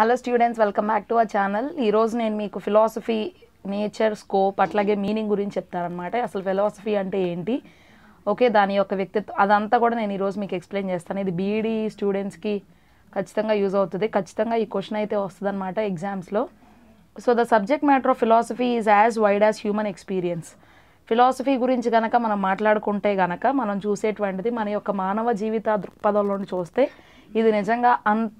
hello students welcome back to our channel ఈరోజు నేను మీకు ఫిలాసఫీ నేచర్ స్కోప్ అట్లాగే మీనింగ్ గురించి చెప్తానమాట అసలు ఫిలాసఫీ అంటే ఏంటి ఓకే దాని యొక్క వ్యక్తిత్వం అదంతా కూడా నేను ఈరోజు మీకు ఎక్స్ప్లెయిన్ చేస్తాను ఇది బీఈడీ స్టూడెంట్స్కి ఖచ్చితంగా యూజ్ అవుతుంది ఖచ్చితంగా ఈ క్వశ్చన్ అయితే వస్తుంది అనమాట ఎగ్జామ్స్లో so the subject matter of philosophy is as wide as human experience philosophy గురించి కనుక మనం మాట్లాడుకుంటే గనక మనం చూసేటువంటిది మన యొక్క మానవ జీవిత దృక్పథంలో చూస్తే ఇది నిజంగా అంత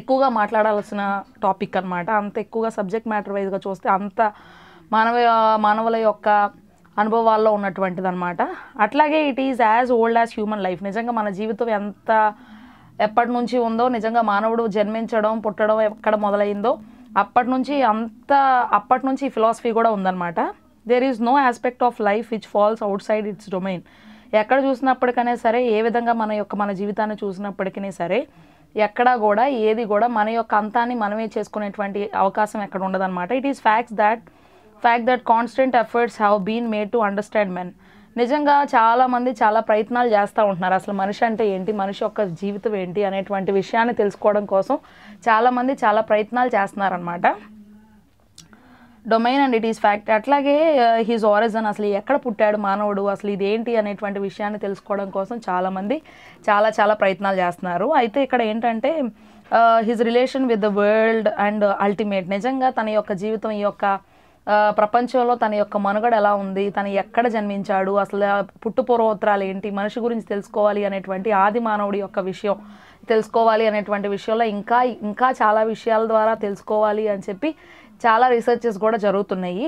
ఎక్కువగా మాట్లాడాల్సిన టాపిక్ అనమాట అంత ఎక్కువగా సబ్జెక్ట్ మ్యాటర్ వైజ్గా చూస్తే అంత మానవ మానవుల యొక్క అనుభవాల్లో ఉన్నటువంటిది అనమాట అట్లాగే it is as old as human life నిజంగా మన జీవితం ఎంత ఎప్పటి నుంచి ఉందో నిజంగా మానవుడు జన్మించడం పుట్టడం ఎక్కడ మొదలైందో అప్పటి నుంచి అంత అప్పటి నుంచి ఈ ఫిలాసఫీ కూడా ఉందన్నమాట there is no aspect of life which falls outside its domain ఎక్కడ చూసినప్పటికైనా సరే ఏ విధంగా మన యొక్క మన జీవితాన్ని చూసినప్పటికీ సరే ఎక్కడా కూడా ఏది కూడా మన యొక్క అంతాన్ని మనమే చేసుకునేటువంటి అవకాశం ఎక్కడ ఉండదన్నమాట it is facts that fact that constant efforts have been made to understand men నిజంగా చాలామంది చాలా ప్రయత్నాలు చేస్తూ ఉంటున్నారు అసలు మనిషి అంటే ఏంటి మనిషి యొక్క జీవితం ఏంటి అనేటువంటి విషయాన్ని తెలుసుకోవడం కోసం చాలామంది చాలా ప్రయత్నాలు చేస్తున్నారనమాట domain and it is fact అట్లాగే హీజ్ uh, ఆరిజన్ అసలు ఎక్కడ పుట్టాడు మానవుడు అసలు ఇదేంటి అనేటువంటి విషయాన్ని తెలుసుకోవడం కోసం చాలామంది చాలా చాలా ప్రయత్నాలు చేస్తున్నారు అయితే ఇక్కడ ఏంటంటే his relation with the world and ultimate నిజంగా తన యొక్క జీవితం ఈ యొక్క ప్రపంచంలో తన యొక్క మనుగడ ఎలా ఉంది తను ఎక్కడ జన్మించాడు అసలు పుట్టుపూర్వోత్తరాలు ఏంటి మనిషి గురించి తెలుసుకోవాలి అనేటువంటి ఆది మానవుడి యొక్క విషయం తెలుసుకోవాలి అనేటువంటి విషయంలో ఇంకా ఇంకా చాలా విషయాల ద్వారా తెలుసుకోవాలి అని చెప్పి చాలా రీసెర్చెస్ కూడా జరుగుతున్నాయి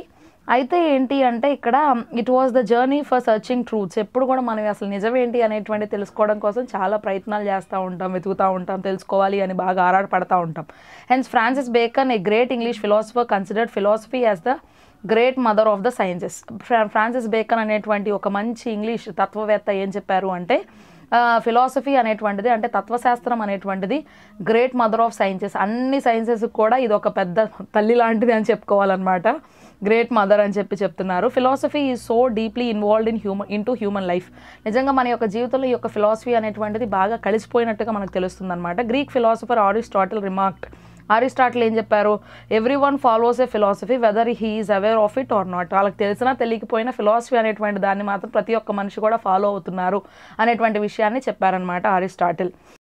అయితే ఏంటి అంటే ఇక్కడ it was the journey for searching truths ఎప్పుడు కూడా మనం అసలు నిజమేంటి అనేటువంటి తెలుసుకోవడం కోసం చాలా ప్రయత్నాలు చేస్తూ ఉంటాం వెతుకుతూ ఉంటాం తెలుసుకోవాలి అని బాగా ఆరాటపడతా ఉంటాం hence Francis Bacon a great English philosopher considered philosophy as the great mother of the sciences Francis Bacon అనేటువంటి ఒక మంచి ఇంగ్లీష్ తత్వవేత్త ఏం చెప్పారు అంటే ఫిలాసఫీ అనేటువంటిది అంటే తత్వశాస్త్రం అనేటువంటిది గ్రేట్ మదర్ ఆఫ్ సైన్సెస్ అన్ని సైన్సెస్కి కూడా ఇది ఒక పెద్ద తల్లి లాంటిది అని చెప్పుకోవాలన్నమాట గ్రేట్ మదర్ అని చెప్పి చెప్తున్నారు philosophy is so deeply involved in human in human life నిజంగా మన యొక్క జీవితంలో ఈ యొక్క ఫిలాసఫీ అనేటువంటిది బాగా కలిసిపోయినట్టుగా మనకు తెలుస్తుంది అనమాట Greek philosopher Aristotle remarked Aristotle ఏం చెప్పారు every one follows a philosophy whether he is aware of it or not వాళ్ళకి తెలిసినా తెలియకపోయినా ఫిలాసఫీ అనేటువంటి దాన్ని మాత్రం ప్రతి ఒక్క మనిషి కూడా ఫాలో అవుతున్నారు అనేటువంటి విషయాన్ని చెప్పారనమాట అరిస్టాటిల్